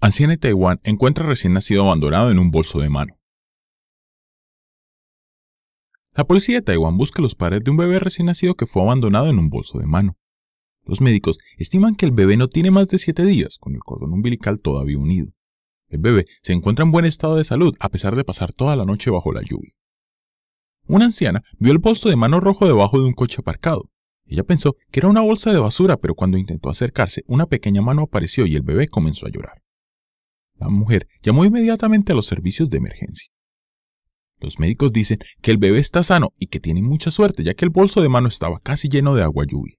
Anciana de Taiwán encuentra recién nacido abandonado en un bolso de mano. La policía de Taiwán busca los padres de un bebé recién nacido que fue abandonado en un bolso de mano. Los médicos estiman que el bebé no tiene más de 7 días, con el cordón umbilical todavía unido. El bebé se encuentra en buen estado de salud a pesar de pasar toda la noche bajo la lluvia. Una anciana vio el bolso de mano rojo debajo de un coche aparcado. Ella pensó que era una bolsa de basura, pero cuando intentó acercarse, una pequeña mano apareció y el bebé comenzó a llorar. La mujer llamó inmediatamente a los servicios de emergencia. Los médicos dicen que el bebé está sano y que tiene mucha suerte, ya que el bolso de mano estaba casi lleno de agua lluvia.